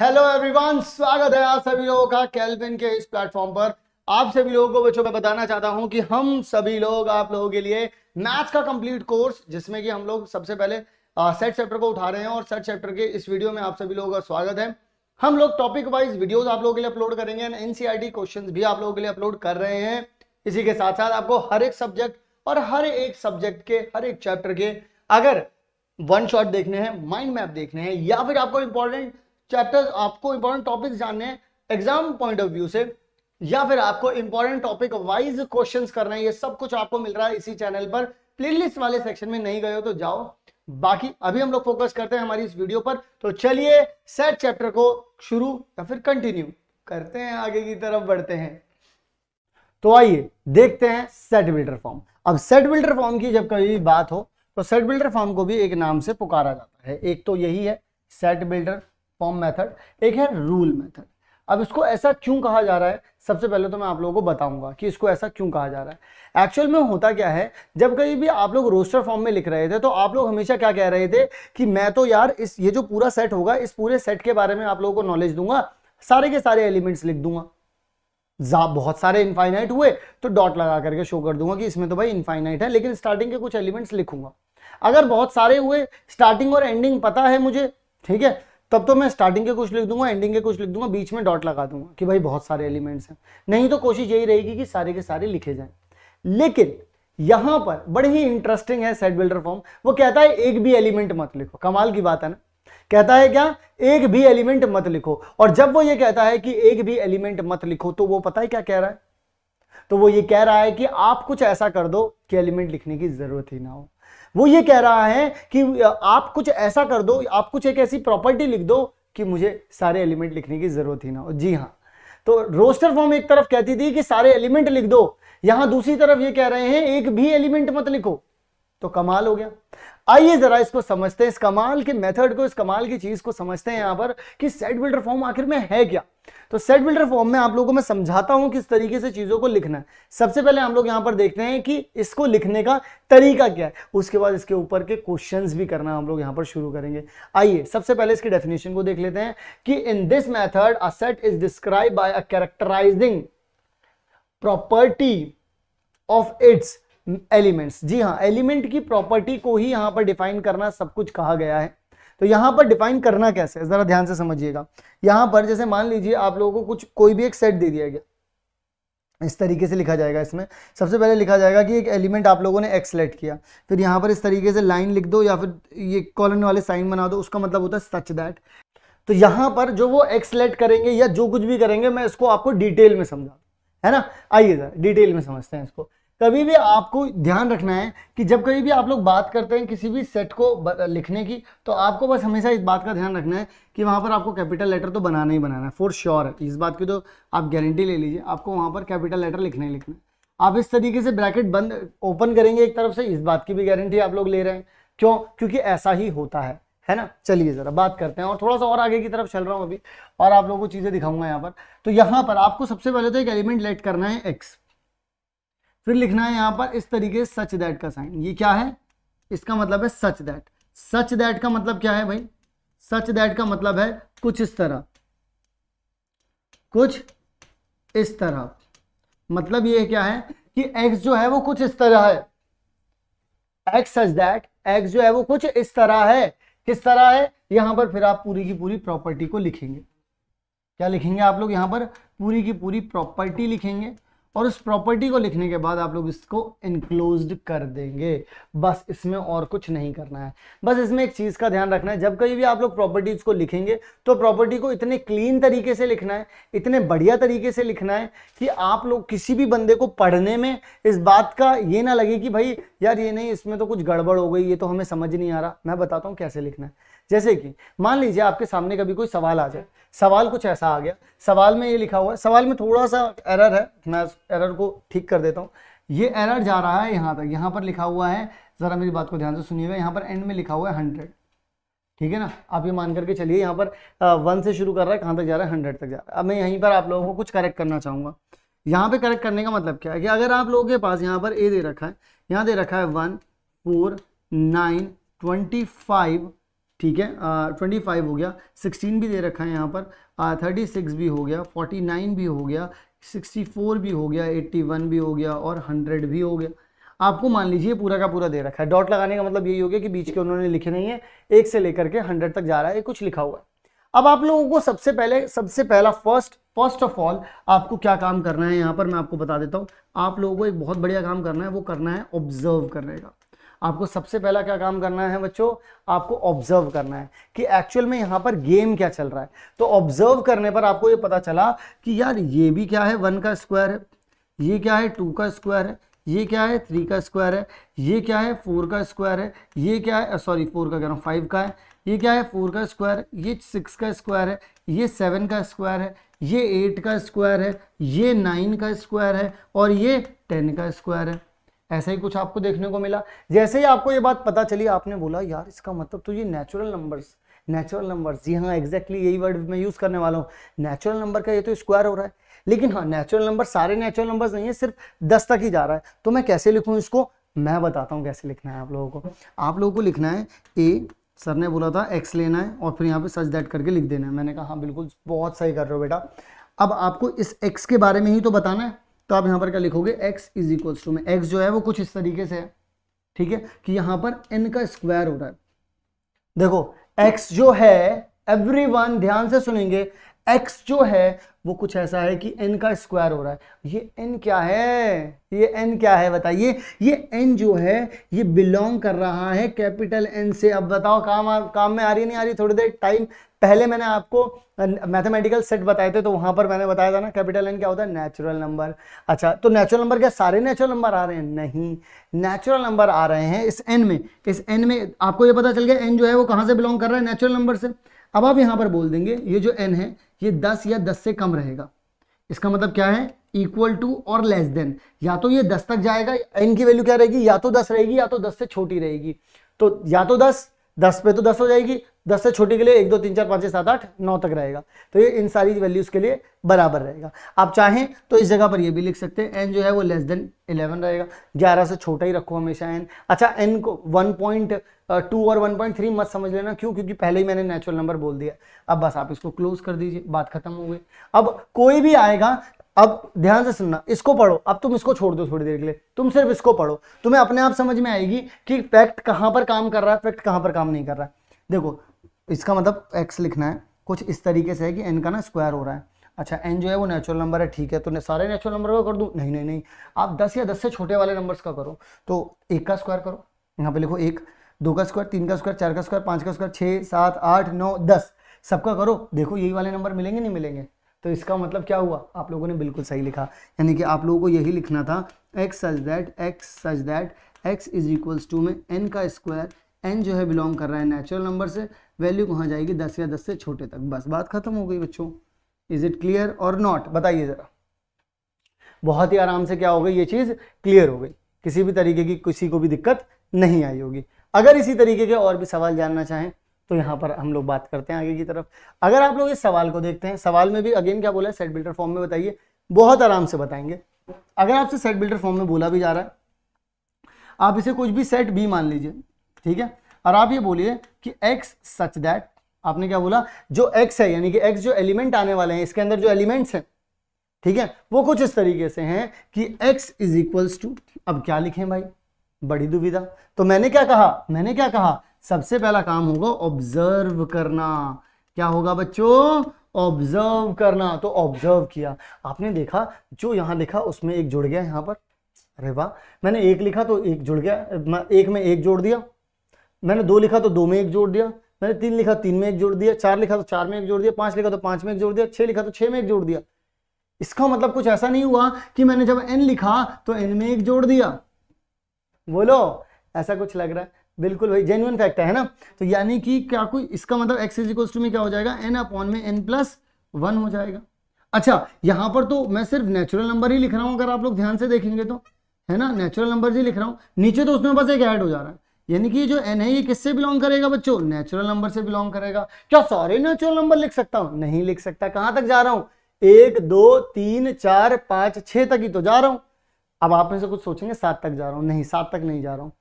hello everyone स्वागत है आप सभी लोगों का कैलविन के इस प्लेटफॉर्म पर आप सभी लोगों को बच्चों मैं बताना चाहता हूं कि हम सभी लोग आप लोगों के लिए मैथ्स का कंप्लीट कोर्स जिसमें कि हम लोग सबसे पहले सेट चैप्टर को उठा रहे हैं और सेट चैप्टर के इस वीडियो में आप सभी लोगों का स्वागत है हम लोग टॉपिक वाइज वीडियोज आप लोगों के लिए अपलोड करेंगे एनसीआरटी क्वेश्चन e भी आप लोगों के लिए अपलोड कर रहे हैं इसी के साथ साथ आपको हर एक सब्जेक्ट और हर एक सब्जेक्ट के हर एक चैप्टर के अगर वन शॉट देखने हैं माइंड मैप देखने हैं या फिर आपको इंपॉर्टेंट चैप्टर आपको इंपॉर्टेंट टॉपिक जानने एग्जाम पॉइंट ऑफ व्यू से या फिर आपको इंपॉर्टेंट टॉपिक वाइज क्वेश्चंस करना है ये सब कुछ आपको मिल रहा है इसी चैनल पर प्लेलिस्ट वाले सेक्शन में नहीं गए हो तो जाओ बाकी अभी हम लोग फोकस करते हैं हमारी इस वीडियो पर तो चलिए सेट चैप्टर को शुरू या फिर कंटिन्यू करते हैं आगे की तरफ बढ़ते हैं तो आइए देखते हैं सेट बिल्डर फॉर्म अब सेट बिल्डर फॉर्म की जब कभी बात हो तो सेट बिल्डर फॉर्म को भी एक नाम से पुकारा जाता है एक तो यही है सेट बिल्डर फॉर्म मेथड एक है रूल मेथड अब इसको ऐसा क्यों कहा जा रहा है सबसे पहले तो मैं आप लोगों को बताऊंगा कि इसको ऐसा क्यों कहा जा रहा है एक्चुअल में होता क्या है जब कभी भी आप लोग रोस्टर फॉर्म में लिख रहे थे तो आप लोग हमेशा क्या कह रहे थे कि मैं तो यार इस ये जो पूरा सेट होगा इस पूरे सेट के बारे में आप लोगों को नॉलेज दूंगा सारे के सारे एलिमेंट्स लिख दूंगा जा बहुत सारे इनफाइनाइट हुए तो डॉट लगा करके शो कर दूंगा कि इसमें तो भाई इनफाइनाइट है लेकिन स्टार्टिंग के कुछ एलिमेंट्स लिखूंगा अगर बहुत सारे हुए स्टार्टिंग और एंडिंग पता है मुझे ठीक है तब तो मैं स्टार्टिंग के कुछ लिख दूंगा एंडिंग के कुछ लिख दूंगा बीच में डॉट लगा दूंगा कि भाई बहुत सारे एलिमेंट्स हैं नहीं तो कोशिश यही रहेगी कि सारे के सारे लिखे जाएं लेकिन यहां पर बड़े ही इंटरेस्टिंग है सेट बिल्डर फॉर्म वो कहता है एक भी एलिमेंट मत लिखो कमाल की बात है ना कहता है क्या एक भी एलिमेंट मत लिखो और जब वो ये कहता है कि एक भी एलिमेंट मत लिखो तो वो पता है क्या कह रहा है तो वो ये कह रहा है कि आप कुछ ऐसा कर दो कि एलिमेंट लिखने की जरूरत ही ना हो वो ये कह रहा है कि आप कुछ ऐसा कर दो आप कुछ एक ऐसी प्रॉपर्टी लिख दो कि मुझे सारे एलिमेंट लिखने की जरूरत ही ना हो जी हाँ तो रोस्टर फॉर्म एक तरफ कहती थी कि सारे एलिमेंट लिख दो यहां दूसरी तरफ ये कह रहे हैं एक भी एलिमेंट मत लिखो तो कमाल हो गया आइए जरा इसको समझते हैं इस कमाल के मेथड को इस कमाल की चीज को समझते हैं यहां पर कि सेट बिल्डर फॉर्म आखिर में है क्या तो सेट बिल्डर फॉर्म में आप लोगों को मैं समझाता हूं किस तरीके से चीजों को लिखना है सबसे पहले हम लोग यहां पर देखते हैं कि इसको लिखने का तरीका क्या है उसके बाद इसके ऊपर के क्वेश्चंस भी करना हम लोग यहां पर शुरू करेंगे आइए सबसे पहले इसकी डेफिनेशन को देख लेते हैं कि in this method a set is describe by a characterizing property of its elements जी हाँ एलिमेंट की प्रॉपर्टी को ही यहां पर डिफाइन करना सब कुछ कहा गया है तो यहाँ पर डिफाइन करना कैसे है ज़रा ध्यान से समझिएगा यहाँ पर जैसे मान लीजिए आप लोगों को कुछ कोई भी एक सेट दे दिया गया इस तरीके से लिखा जाएगा इसमें सबसे पहले लिखा जाएगा कि एक एलिमेंट आप लोगों ने एक्स सेलेक्ट किया फिर यहाँ पर इस तरीके से लाइन लिख दो या फिर ये कॉलन वाले साइन बना दो उसका मतलब होता है सच दैट तो यहाँ पर जो वो एक्स सेलेक्ट करेंगे या जो कुछ भी करेंगे मैं इसको आपको डिटेल में समझा है ना आइए सर डिटेल में समझते हैं इसको कभी भी आपको ध्यान रखना है कि जब कभी भी आप लोग बात करते हैं किसी भी सेट को लिखने की तो आपको बस हमेशा इस बात का ध्यान रखना है कि वहाँ पर आपको कैपिटल लेटर तो बनाना ही बनाना है फॉर श्योर है इस बात की तो आप गारंटी ले लीजिए आपको वहाँ पर कैपिटल लेटर लिखना ही लिखना है आप इस तरीके से ब्रैकेट बंद ओपन करेंगे एक तरफ से इस बात की भी गारंटी आप लोग ले रहे हैं क्यों क्योंकि ऐसा ही होता है है ना चलिए ज़रा बात करते हैं और थोड़ा सा और आगे की तरफ चल रहा हूँ अभी और आप लोगों को चीज़ें दिखाऊंगा यहाँ पर तो यहाँ पर आपको सबसे पहले तो एक एलिमेंट लेट करना है एक्स फिर लिखना है यहां पर इस तरीके से सच दैट का साइन ये क्या है इसका मतलब है सच दैट सच दैट का मतलब क्या है भाई सच दैट का मतलब है कुछ इस तरह कुछ इस तरह मतलब ये क्या है कि एक्स जो है वो कुछ इस तरह है एक्स सच दैट एक्स जो है वो कुछ इस तरह है किस तरह है यहां पर फिर आप पूरी की पूरी प्रॉपर्टी को लिखेंगे क्या लिखेंगे आप लोग यहां पर पूरी की पूरी प्रॉपर्टी लिखेंगे और उस प्रॉपर्टी को लिखने के बाद आप लोग इसको इनक्लोज कर देंगे बस इसमें और कुछ नहीं करना है बस इसमें एक चीज़ का ध्यान रखना है जब कभी भी आप लोग प्रॉपर्टीज़ को लिखेंगे तो प्रॉपर्टी को इतने क्लीन तरीके से लिखना है इतने बढ़िया तरीके से लिखना है कि आप लोग किसी भी बंदे को पढ़ने में इस बात का ये ना लगे कि भाई यार ये नहीं इसमें तो कुछ गड़बड़ हो गई ये तो हमें समझ नहीं आ रहा मैं बताता हूँ कैसे लिखना है जैसे कि मान लीजिए आपके सामने कभी कोई सवाल आ जाए सवाल कुछ ऐसा आ गया सवाल में ये लिखा हुआ है सवाल में थोड़ा सा एरर है मैं एरर को ठीक कर देता हूँ ये एरर जा रहा है यहाँ तक यहाँ पर लिखा हुआ है ज़रा मेरी बात को ध्यान से सुनिएगा यहाँ पर एंड में लिखा हुआ है हंड्रेड ठीक है ना आप ये मान करके चलिए यहाँ पर वन से शुरू कर रहा है कहाँ तक जा रहा है हंड्रेड तक जा रहा है अब मैं यहीं पर आप लोगों को कुछ करेक्ट करना चाहूँगा यहाँ पे करेक्ट करने का मतलब क्या है कि अगर आप लोगों के पास यहाँ पर ए दे रखा है यहाँ दे रखा है one four nine twenty five ठीक है ट्वेंटी फाइव हो गया सिक्सटीन भी दे रखा है यहाँ पर थर्टी सिक्स भी हो गया फोर्टी नाइन भी हो गया सिक्सटी फोर भी हो गया एट्टी वन भी हो गया और हंड्रेड भी हो गया आपको मान लीजिए पूरा का पूरा दे रखा है डॉट लगाने का मतलब यही हो गया कि बीच के उन्होंने लिखे नहीं है एक से लेकर के हंड्रेड तक जा रहा है कुछ लिखा हुआ है अब आप लोगों को सबसे पहले सबसे पहला फर्स्ट फर्स्ट ऑफ ऑल आपको क्या काम करना है यहाँ पर मैं आपको बता देता हूँ आप लोगों को एक बहुत बढ़िया काम करना है वो करना है ऑब्जर्व करने का आपको सबसे पहला क्या काम करना है बच्चों आपको ऑब्जर्व करना है कि एक्चुअल में यहाँ पर गेम क्या चल रहा है तो ऑब्जर्व करने पर आपको ये पता चला कि यार ये भी क्या है वन का स्क्वायर है ये क्या है टू का स्क्वायर है ये क्या है थ्री का स्क्वायर है ये क्या है फोर का स्क्वायर है ये क्या है सॉरी फोर का कह रहा हूँ फाइव का है ये क्या है फोर का स्क्वायर ये सिक्स का स्क्वायर है ये सेवन का स्क्वायर है ये एट का स्क्वायर है ये नाइन का स्क्वायर है और ये टेन का स्क्वायर है ऐसा ही कुछ आपको देखने को मिला जैसे ही आपको ये बात पता चली आपने बोला यार इसका मतलब तो ये नेचुरल नंबर्स नेचुरल नंबर जी हाँ एग्जैक्टली exactly यही वर्ड मैं यूज़ करने वाला हूँ नेचुरल नंबर का ये तो स्क्वायर हो रहा है लेकिन हाँ नेचुरल नंबर सारे नेचुरल नंबर्स नहीं है सिर्फ दस तक ही जा रहा है तो मैं कैसे लिखूँ इसको मैं बताता हूँ कैसे लिखना है आप लोगों को आप लोगों को लिखना है ए सर ने बोला था एक्स लेना है और फिर यहाँ पे सच दैट करके लिख देना है मैंने कहा हाँ बिल्कुल बहुत सही कर रहे हो बेटा अब आपको इस एक्स के बारे में ही तो बताना है तो आप यहां पर क्या लिखोगे x इज इक्वल्स टू में x जो है वो कुछ इस तरीके से है ठीक है कि यहां पर n का स्क्वायर हो रहा है देखो x जो है वन ध्यान से सुनेंगे एक्स जो है वो कुछ ऐसा है कि एन का स्क्वायर हो रहा है ये एन क्या है ये एन क्या है बताइए ये एन जो है ये बिलोंग कर रहा है कैपिटल एन से अब बताओ काम आ, काम में आ रही नहीं आ रही थोड़ी देर टाइम पहले मैंने आपको मैथमेटिकल सेट बताए थे तो वहां पर मैंने बताया था ना कैपिटल एन क्या होता है नेचुरल नंबर अच्छा तो नेचुरल नंबर क्या सारे नेचुरल नंबर आ रहे हैं नहीं नेचुरल नंबर आ रहे हैं इस एन में इस एन में आपको ये पता चल गया एन जो है वो कहाँ से बिलोंग कर रहा है नेचुरल नंबर से अब आप यहां पर बोल देंगे ये जो एन है ये दस या दस से कम रहेगा इसका मतलब क्या है इक्वल टू और लेस देन या तो ये दस तक जाएगा एन की वैल्यू क्या रहेगी या तो दस रहेगी या तो दस से छोटी रहेगी तो या तो दस दस पे तो दस हो जाएगी दस से छोटे के लिए एक दो तीन चार पाँच छः सात आठ नौ तक रहेगा तो ये इन सारी वैल्यूज़ के लिए बराबर रहेगा आप चाहें तो इस जगह पर ये भी लिख सकते हैं एन जो है वो लेस देन इलेवन रहेगा ग्यारह से छोटा ही रखो हमेशा एन अच्छा एन को वन पॉइंट टू और वन पॉइंट थ्री मत समझ लेना क्यों क्योंकि पहले ही मैंने नेचुरल नंबर बोल दिया अब बस आप इसको क्लोज कर दीजिए बात खत्म हो गई अब कोई भी आएगा अब ध्यान से सुनना इसको पढ़ो अब तुम इसको छोड़ दो थोड़ी देर के लिए तुम सिर्फ इसको पढ़ो तुम्हें अपने आप समझ में आएगी कि फैक्ट कहाँ पर काम कर रहा है फैक्ट कहाँ पर काम नहीं कर रहा है देखो इसका मतलब एक्स लिखना है कुछ इस तरीके से है कि एन का ना स्क्वायर हो रहा है अच्छा एन जो है वो नेचुरल नंबर है ठीक है तो सारे नेचुरल नंबर का कर दूँ नहीं नहीं नहीं आप दस या दस से छोटे वाले नंबर्स का करो तो एक का स्क्वायर करो यहाँ पे लिखो एक दो का स्क्वायर तीन का स्क्वायर चार का स्क्वायर पाँच का स्क्वायर छः सात आठ नौ दस सबका करो देखो यही वाले नंबर मिलेंगे नहीं मिलेंगे तो इसका मतलब क्या हुआ आप लोगों ने बिल्कुल सही लिखा यानी कि आप लोगों को यही लिखना था X such that X such that X is equals to में एन का स्क्वायर एन जो है बिलोंग कर रहा है नेचुरल नंबर से वैल्यू कहाँ जाएगी दस या दस से छोटे तक बस बात खत्म हो गई बच्चों इज इट क्लियर और नॉट बताइए ज़रा बहुत ही आराम से क्या हो गई ये चीज़ क्लियर हो गई किसी भी तरीके की किसी को भी दिक्कत नहीं आई होगी अगर इसी तरीके के और भी सवाल जानना चाहें तो यहाँ पर हम लोग बात करते हैं आगे की तरफ अगर आप लोग इस सवाल को देखते हैं सवाल में भी अगेन क्या बोला है सेट बिल्डर फॉर्म में बताइए बहुत आराम से बताएंगे अगर आपसे सेट बिल्डर फॉर्म में बोला भी जा रहा है आप इसे कुछ भी सेट बी मान लीजिए ठीक है और आप ये बोलिए कि एक्स सच दैट आपने क्या बोला जो एक्स है यानी कि एक्स जो एलिमेंट आने वाले हैं इसके अंदर जो एलिमेंट्स हैं ठीक है वो कुछ इस तरीके से हैं कि एक्स इज इक्वल्स टू अब क्या लिखें भाई बड़ी दुविधा तो मैंने क्या कहा मैंने क्या कहा सबसे पहला काम होगा ऑब्जर्व करना क्या होगा बच्चों ऑब्जर्व करना तो ऑब्जर्व किया आपने देखा जो यहां लिखा उसमें एक जुड़ गया यहाँ पर अरे वाह मैंने एक लिखा तो एक जुड़ गया एक में एक जोड़ दिया मैंने दो लिखा तो दो में एक जोड़ दिया मैंने तीन लिखा तीन में एक जोड़ दिया चार लिखा तो चार में एक जोड़ दिया पांच लिखा तो पांच में एक जोड़ दिया छह लिखा तो छह में एक जोड़ दिया इसका मतलब कुछ ऐसा नहीं हुआ कि मैंने जब एन लिखा तो एन में एक जोड़ दिया बोलो ऐसा कुछ लग रहा है बिल्कुल भाई जेन्यून फैक्ट है ना तो यानी कि क्या कोई इसका मतलब एक्स इज इक्वल्स टू में क्या हो जाएगा एन अपॉन में एन प्लस वन हो जाएगा अच्छा यहाँ पर तो मैं सिर्फ नेचुरल नंबर ही लिख रहा हूं अगर आप लोग ध्यान से देखेंगे तो है ना नेचुरल नंबर ही लिख रहा हूँ नीचे तो उसमें बस एक ऐड हो जा रहा है यानी कि जो एन है ये किससे बिलोंग करेगा बच्चों नेचुरल नंबर से बिलोंग करेगा क्या सॉरी नेचुरल नंबर लिख सकता हूँ नहीं लिख सकता कहां तक जा रहा हूँ एक दो तीन चार पांच छह तक ही तो जा रहा हूँ अब आप में से कुछ सोचेंगे सात तक जा रहा हूँ नहीं सात तक नहीं जा रहा हूँ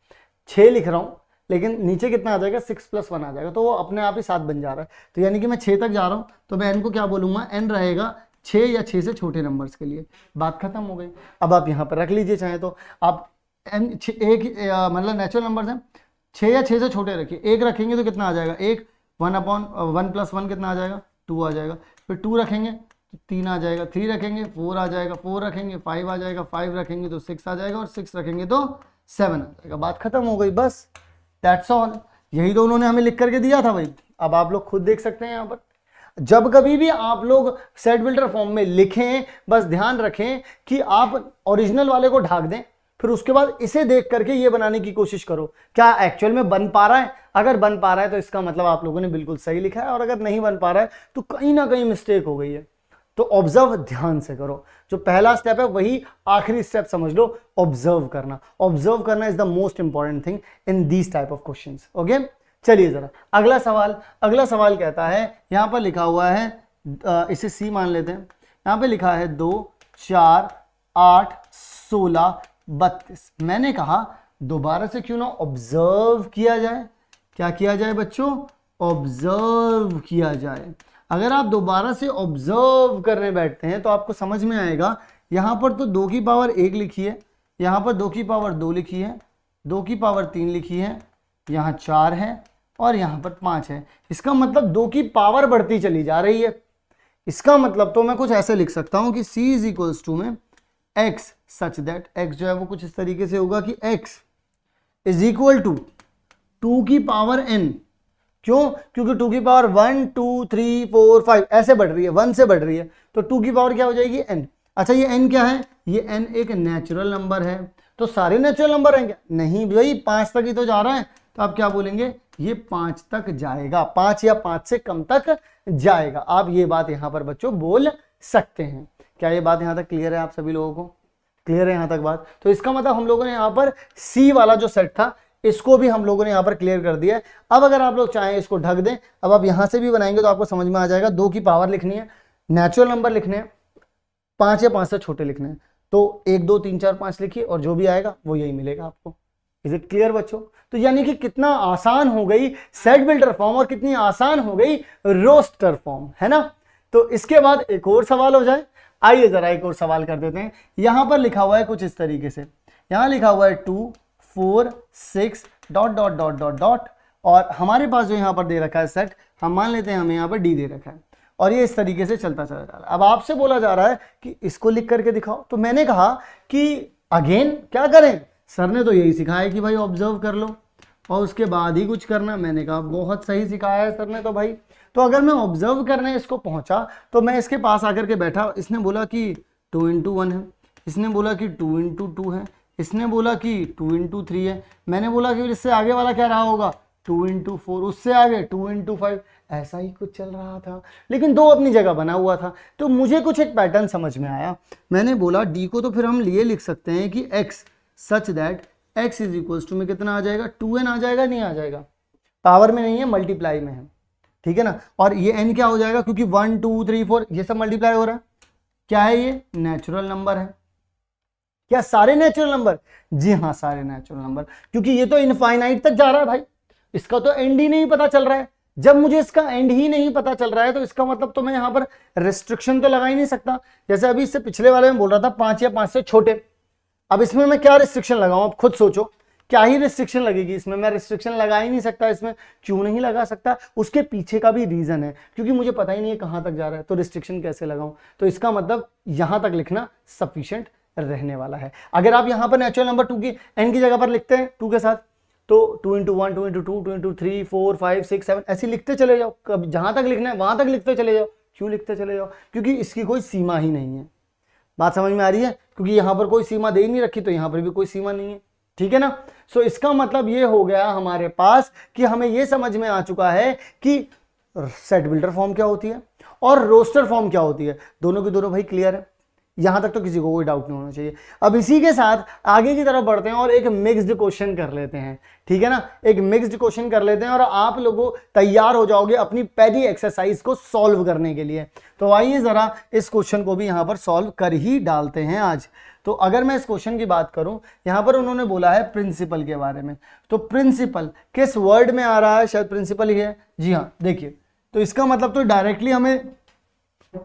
छह लिख रहा हूं लेकिन नीचे कितना आ जाएगा सिक्स प्लस वन आ जाएगा तो वो अपने आप ही सात बन जा रहा है तो यानी कि मैं छः तक जा रहा हूँ तो मैं एन को क्या बोलूँगा एन रहेगा छः या छः से छोटे नंबर्स के लिए बात खत्म हो गई अब आप यहाँ पर रख लीजिए चाहे तो आप एन एक मतलब नेचुरल नंबर्स हैं छः या छः से छोटे रखिए एक रखेंगे तो कितना आ जाएगा एक one upon one plus one कितना आ जाएगा टू आ जाएगा फिर टू रखेंगे तो तीन आ जाएगा थ्री रखेंगे फोर आ जाएगा फोर रखेंगे फाइव आ जाएगा फाइव रखेंगे तो सिक्स आ जाएगा और सिक्स रखेंगे तो सेवन आ जाएगा बात खत्म हो गई बस दैट्स ऑल यही तो उन्होंने हमें लिख करके दिया था भाई अब आप लोग खुद देख सकते हैं यहाँ पर जब कभी भी आप लोग सेट बिल्डर फॉर्म में लिखें बस ध्यान रखें कि आप ओरिजिनल वाले को ढाक दें फिर उसके बाद इसे देख करके ये बनाने की कोशिश करो क्या एक्चुअल में बन पा रहा है अगर बन पा रहा है तो इसका मतलब आप लोगों ने बिल्कुल सही लिखा है और अगर नहीं बन पा रहा है तो कहीं ना कहीं मिस्टेक हो गई है तो ऑब्जर्व ध्यान से करो जो पहला स्टेप है वही आखिरी स्टेप समझ लो ऑब्जर्व करना ऑब्जर्व करना is the most important thing in these type of question okay चलिए जरा अगला सवाल अगला सवाल कहता है यहां पर लिखा हुआ है इसे सी मान लेते हैं यहां पे लिखा है दो चार आठ सोलह बत्तीस मैंने कहा दोबारा से क्यों ना ऑब्जर्व किया जाए क्या किया जाए बच्चों ऑब्जर्व किया जाए अगर आप दोबारा से ऑब्जर्व करने बैठते हैं तो आपको समझ में आएगा यहाँ पर तो दो की पावर एक लिखी है यहाँ पर दो की पावर दो लिखी है दो की पावर तीन लिखी है यहाँ चार है और यहाँ पर पाँच है इसका मतलब दो की पावर बढ़ती चली जा रही है इसका मतलब तो मैं कुछ ऐसे लिख सकता हूँ कि c इज इक्वल्स टू में x सच दैट x जो है वो कुछ इस तरीके से होगा कि x is equal to two की पावर n क्यों क्योंकि टू की power one two three four five ऐसे बढ़ रही है वन से बढ़ रही है तो टू की पावर क्या हो जाएगी एन अच्छा ये एन क्या है ये एन एक नेचुरल नंबर है तो सारे नेचुरल नंबर हैं क्या नहीं भाई पांच तक ही तो जा रहा है तो आप क्या बोलेंगे ये पांच तक जाएगा पांच या पांच से कम तक जाएगा आप ये बात यहाँ पर बच्चों बोल सकते हैं क्या ये बात यहाँ तक क्लियर है आप सभी लोगों को क्लियर है यहां तक बात तो इसका मतलब हम लोगों ने यहाँ पर सी वाला जो सेट था इसको भी हम लोगों ने यहाँ पर क्लियर कर दिया है अब अगर आप लोग चाहें इसको ढक दें अब आप यहाँ से भी बनाएंगे तो आपको समझ में आ जाएगा दो की पावर लिखनी है नेचुरल नंबर लिखने हैं पाँच या पाँच से छोटे लिखने हैं तो एक दो तीन चार पाँच लिखिए और जो भी आएगा वो यही मिलेगा आपको इज इट क्लियर बच्चों तो यानी कि कितना आसान हो गई सेट बिल्डर फॉर्म और कितनी आसान हो गई रोस्टर फॉर्म है ना तो इसके बाद एक और सवाल हो जाए आइए जरा एक और सवाल कर देते हैं यहां पर लिखा हुआ है कुछ इस तरीके से यहां लिखा हुआ है two four six dot dot dot dot dot और हमारे पास जो यहाँ पर दे रखा है सेट हम मान लेते हैं हमें यहाँ पर डी दे रखा है और ये इस तरीके से चलता चला जा रहा है अब आपसे बोला जा रहा है कि इसको लिख करके दिखाओ तो मैंने कहा कि अगेन क्या करें सर ने तो यही सिखाया कि भाई ऑब्जर्व कर लो और उसके बाद ही कुछ करना मैंने कहा बहुत सही सिखाया है सर ने तो भाई तो अगर मैं ऑब्जर्व करने इसको पहुंचा तो मैं इसके पास आकर के बैठा इसने बोला कि टू इंटू वन है इसने बोला कि टू इंटू टू है इसने बोला कि टू इंटू थ्री है मैंने बोला कि इससे आगे वाला क्या रहा होगा टू इंटू फोर उससे आगे टू इंटू फाइव ऐसा ही कुछ चल रहा था लेकिन दो अपनी जगह बना हुआ था तो मुझे कुछ एक पैटर्न समझ में आया मैंने बोला डी को तो फिर हम ये लिख सकते हैं कि X such that X is equals to में कितना आ जाएगा टू एन आ जाएगा नहीं आ जाएगा पावर में नहीं है मल्टीप्लाई में है ठीक है ना और ये एन क्या हो जाएगा क्योंकि वन टू थ्री फोर ये सब मल्टीप्लाई हो रहा है क्या है ये नेचुरल नंबर है क्या सारे नेचुरल नंबर जी हाँ सारे नेचुरल नंबर क्योंकि ये तो इनफाइनाइट तक जा रहा है भाई इसका तो एंड ही नहीं पता चल रहा है जब मुझे इसका एंड ही नहीं पता चल रहा है तो इसका मतलब तो मैं यहां पर रेस्ट्रिक्शन तो लगा ही नहीं सकता जैसे अभी इससे पिछले वाले में बोल रहा था पांच या पांच से छोटे अब इसमें मैं क्या रिस्ट्रिक्शन लगाऊ आप खुद सोचो क्या ही रिस्ट्रिक्शन लगेगी इसमें मैं रिस्ट्रिक्शन लगा ही नहीं सकता इसमें क्यों नहीं लगा सकता उसके पीछे का भी रीज़न है क्योंकि मुझे पता ही नहीं है कहां तक जा रहा है तो रिस्ट्रिक्शन कैसे लगाऊं तो इसका मतलब यहां तक लिखना सफिशियंट रहने वाला है अगर आप यहां पर नेचुरल नंबर टू की एन की जगह पर लिखते हैं टू के साथ तो two into one two into two two into three four five six seven ऐसे लिखते चले जाओ कब जहां तक लिखना है वहां तक लिखते चले जाओ क्यों लिखते चले जाओ क्योंकि इसकी कोई सीमा ही नहीं है बात समझ में आ रही है क्योंकि यहां पर कोई सीमा दे ही नहीं रखी तो यहां पर भी कोई सीमा नहीं है ठीक है ना सो so, इसका मतलब ये हो गया हमारे पास कि हमें ये समझ में आ चुका है कि सेट बिल्डर फॉर्म क्या होती है और रोस्टर फॉर्म क्या होती है दोनों की दोनों भाई क्लियर है यहां तक तो किसी को कोई डाउट नहीं होना चाहिए अब इसी के साथ आगे की तरफ बढ़ते हैं और एक मिक्स्ड क्वेश्चन कर लेते हैं ठीक है ना एक मिक्स्ड क्वेश्चन कर लेते हैं और आप लोगों तैयार हो जाओगे अपनी पहली एक्सरसाइज को सॉल्व करने के लिए तो आइए ज़रा इस क्वेश्चन को भी यहां पर सॉल्व कर ही डालते हैं आज तो अगर मैं इस क्वेश्चन की बात करूं यहां पर उन्होंने बोला है प्रिंसिपल के बारे में तो प्रिंसिपल किस वर्ड में आ रहा है शायद प्रिंसिपल ही है जी हाँ देखिए तो इसका मतलब तो डायरेक्टली हमें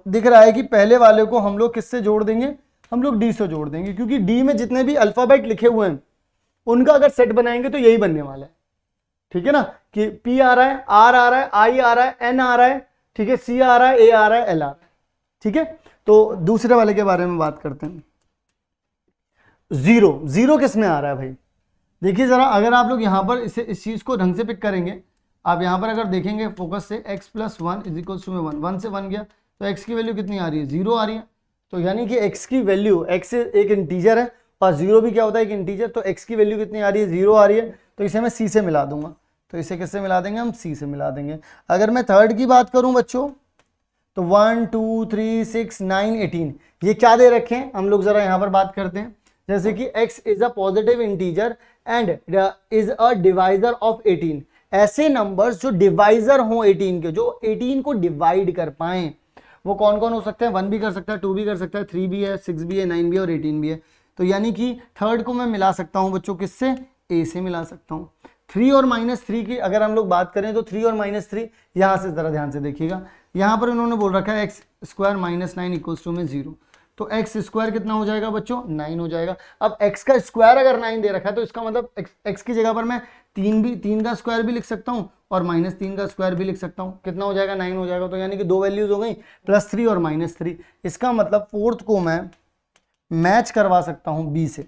दिख रहा है कि पहले वाले को हम लोग किससे जोड़ देंगे हम लोग डी से जोड़ देंगे क्योंकि डी में जितने भी अल्फाबेट लिखे हुए हैं उनका अगर सेट बनाएंगे तो यही बनने वाला है ठीक है ना कि पी आ रहा है आर आ रहा है आई आ रहा है एन आ रहा है ठीक है सी आ रहा है ए आ रहा है एल आ रहा है ठीक है तो दूसरे वाले के बारे में बात करते हैं जीरो जीरो किस में आ रहा है भाई देखिए ज़रा अगर आप लोग यहां पर इसे इस चीज़ को ढंग से पिक करेंगे आप यहां पर अगर देखेंगे फोकस से x plus one is equal to में वन वन से वन गया तो एक्स की वैल्यू कितनी आ रही है जीरो आ रही है तो यानी कि एक्स की वैल्यू एक्स एक इंटीजर है और जीरो भी क्या होता है एक इंटीजर तो एक्स की वैल्यू कितनी आ रही है जीरो आ रही है तो इसे मैं सी से मिला दूंगा तो इसे किससे मिला देंगे हम सी से मिला देंगे अगर मैं थर्ड की बात करूं बच्चों तो one two three six nine eighteen ये क्या दे रखे हैं हम लोग ज़रा यहाँ पर बात करते हैं जैसे कि x is a positive integer and is a divisor of 18 ऐसे नंबर्स जो डिवाइजर हों 18 के जो 18 को डिवाइड कर पाए वो कौन कौन हो सकते हैं वन भी कर सकता है टू भी कर सकता है थ्री भी है सिक्स भी है नाइन भी है और एटीन भी है तो यानी कि थर्ड को मैं मिला सकता हूँ बच्चों किससे ए से मिला सकता हूँ थ्री और माइनस थ्री की अगर हम लोग बात करें तो थ्री और माइनस थ्री यहाँ से ज़रा ध्यान से देखिएगा यहाँ पर उन्होंने बोल रखा है X square minus nine equals to में जीरो तो एक्स स्क्वायर कितना हो जाएगा बच्चों नाइन हो जाएगा अब एक्स का स्क्वायर अगर नाइन दे रखा है तो इसका मतलब एक्स की जगह पर मैं तीन भी तीन का स्क्वायर भी लिख सकता हूँ और माइनस तीन का स्क्वायर भी लिख सकता हूँ कितना हो जाएगा नाइन हो जाएगा तो यानी कि दो वैल्यूज हो गई प्लस थ्री और माइनस थ्री इसका मतलब फोर्थ को मैं मैच करवा सकता हूँ बी से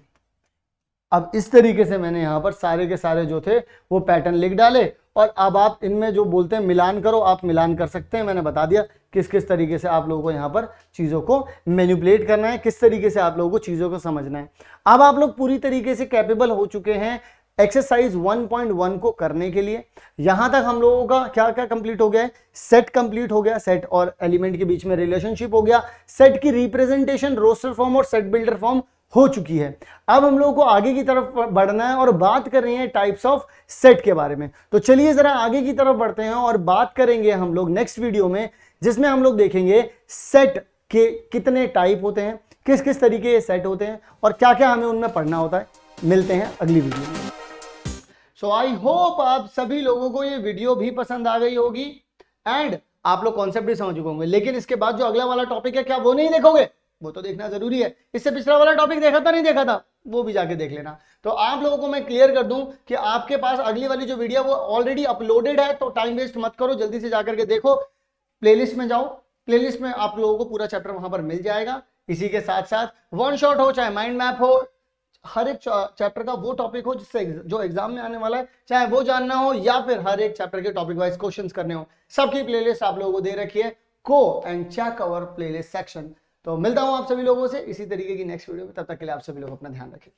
अब इस तरीके से मैंने यहाँ पर सारे के सारे जो थे वो पैटर्न लिख डाले और अब आप इनमें जो बोलते हैं मिलान करो आप मिलान कर सकते हैं मैंने बता दिया किस किस तरीके से आप लोगों को यहाँ पर चीज़ों को मैन्यूपलेट करना है किस तरीके से आप लोगों को चीज़ों को समझना है अब आप लोग पूरी तरीके से कैपेबल हो चुके हैं एक्सरसाइज 1.1 को करने के लिए यहां तक हम लोगों का क्या क्या कंप्लीट हो गया है सेट कंप्लीट हो गया सेट और एलिमेंट के बीच में रिलेशनशिप हो गया सेट की रिप्रेजेंटेशन रोस्टर फॉर्म और सेट बिल्डर फॉर्म हो चुकी है अब हम लोगों को आगे की तरफ बढ़ना है और बात कर रहे हैं टाइप्स ऑफ सेट के बारे में तो चलिए जरा आगे की तरफ बढ़ते हैं और बात करेंगे हम लोग नेक्स्ट वीडियो में जिसमें हम लोग देखेंगे सेट के कितने टाइप होते हैं किस किस तरीके ये सेट होते हैं और क्या क्या हमें उनमें पढ़ना होता है मिलते हैं अगली वीडियो में सो आई होप आप सभी लोगों को ये वीडियो भी पसंद आ गई होगी एंड आप लोग कॉन्सेप्ट भी समझ चुके होंगे लेकिन इसके बाद जो अगला वाला टॉपिक है क्या वो नहीं देखोगे वो तो देखना जरूरी है इससे पिछला वाला टॉपिक देखा था नहीं देखा था वो भी जाके देख लेना तो आप लोगों को मैं क्लियर कर दूं कि आपके पास अगली वाली जो वीडियो वो ऑलरेडी अपलोडेड है तो टाइम वेस्ट मत करो जल्दी से जाकर के देखो प्लेलिस्ट में जाओ प्लेलिस्ट में आप लोगों को पूरा चैप्टर वहां पर मिल जाएगा इसी के साथ साथ वन शॉट हो चाहे माइंड मैप हो हर एक चैप्टर का वो टॉपिक हो जिससे जो एग्जाम में आने वाला है चाहे वो जानना हो या फिर हर एक चैप्टर के टॉपिक वाइज क्वेश्चन करने हो सबकी लिस्ट आप लोगों को दे रखी है and check our playlist section तो मिलता हूं आप सभी लोगों से इसी तरीके की नेक्स्ट वीडियो में तब तक के लिए आप सभी लोग अपना ध्यान रखें